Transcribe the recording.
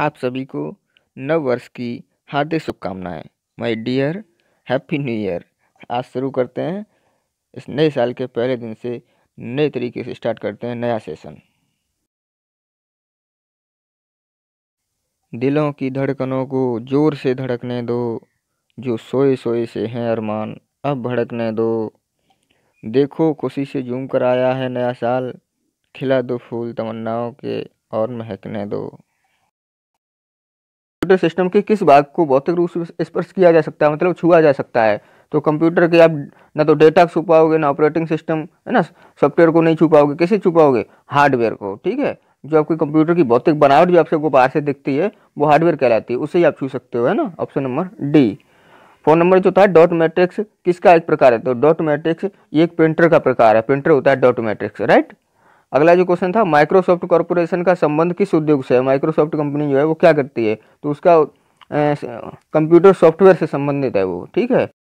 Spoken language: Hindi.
आप सभी को नव वर्ष की हार्दिक शुभकामनाएं my dear happy new year आज शुरू करते हैं इस नए साल के पहले दिन से नए तरीके से स्टार्ट करते हैं नया सेशन दिलों की धड़कनों को जोर से धड़कने दो जो सोए सोए से हैं अरमान अब भड़कने दो देखो खुशी से झूम कर आया है नया साल खिला दो फूल तमन्नाओं के और महकने दो कंप्यूटर सिस्टम के किस भाग को भौतिक रूप से स्पर्श किया जा सकता है मतलब छुआ जा सकता है तो कंप्यूटर के आप ना तो डेटा छू पाओगे ना ऑपरेटिंग सिस्टम है ना सॉफ्टवेयर को नहीं छू पाओगे कैसे छू पाओगे हार्डवेयर को ठीक है जो आपके कंप्यूटर की भौतिक बनावट जो आपसे बाहर से दिखती है वो हार्डवेयर कहलाती है उसे ही आप छू सकते हो है ना option number D phone number जो था डॉट मैट्रिक्स किसका एक प्रकार है तो डॉट मैट्रिक्स ये एक प्रिंटर का प्रकार है प्रिंटर होता है डॉट मैट्रिक्स राइट अगला जो क्वेश्चन था माइक्रोसॉफ्ट कॉरपोरेशन का संबंध किस उद्योग से है माइक्रोसॉफ्ट कंपनी जो है वो क्या करती है तो उसका कंप्यूटर सॉफ्टवेयर से संबंधित है वो ठीक है